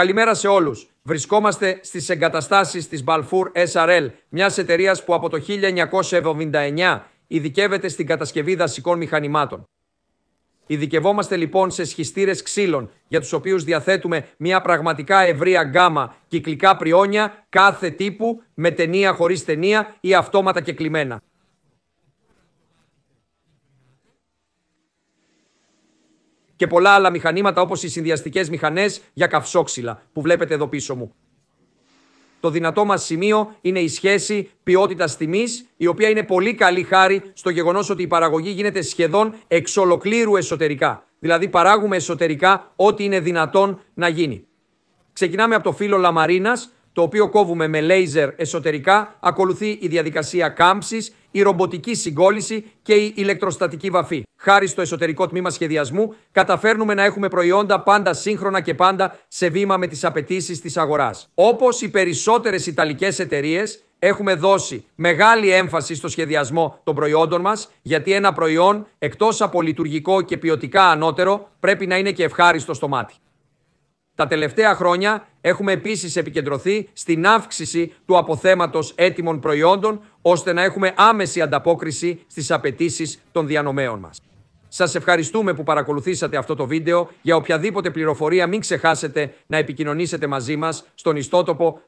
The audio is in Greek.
Καλημέρα σε όλους. Βρισκόμαστε στις εγκαταστάσεις της Balfour SRL, μιας εταιρείας που από το 1979 ειδικεύεται στην κατασκευή δασικών μηχανημάτων. Ειδικευόμαστε λοιπόν σε σχιστήρες ξύλων, για τους οποίους διαθέτουμε μια πραγματικά ευρεία γκάμα κυκλικά πριόνια κάθε τύπου, με ταινία χωρίς ταινία ή αυτόματα και κλειμένα. και πολλά άλλα μηχανήματα όπως οι συνδυαστικές μηχανές για καυσόξυλα που βλέπετε εδώ πίσω μου. Το δυνατό μας σημείο είναι η σχέση ποιότητας τιμής, η οποία είναι πολύ καλή χάρη στο γεγονός ότι η παραγωγή γίνεται σχεδόν εξ ολοκλήρου εσωτερικά. Δηλαδή, παράγουμε εσωτερικά ό,τι είναι δυνατόν να γίνει. Ξεκινάμε από το φύλλο Λαμαρίνας, το οποίο κόβουμε με λέιζερ εσωτερικά, ακολουθεί η διαδικασία κάμψης, η ρομποτική συγκόλληση και η ηλεκτροστατική βαφή. Χάρη στο εσωτερικό τμήμα σχεδιασμού, καταφέρνουμε να έχουμε προϊόντα πάντα σύγχρονα και πάντα σε βήμα με τις απαιτήσεις της αγοράς. Όπως οι περισσότερες Ιταλικές εταιρείες, έχουμε δώσει μεγάλη έμφαση στο σχεδιασμό των προϊόντων μας, γιατί ένα προϊόν, εκτός από λειτουργικό και ποιοτικά ανώτερο, πρέπει να είναι και ευχάριστο στο μάτι. Τα τελευταία χρόνια έχουμε επίσης επικεντρωθεί στην αύξηση του αποθέματος έτοιμων προϊόντων, ώστε να έχουμε άμεση ανταπόκριση στις απαιτήσεις των διανομέων μας. Σας ευχαριστούμε που παρακολουθήσατε αυτό το βίντεο. Για οποιαδήποτε πληροφορία μην ξεχάσετε να επικοινωνήσετε μαζί μας στον ιστότοπο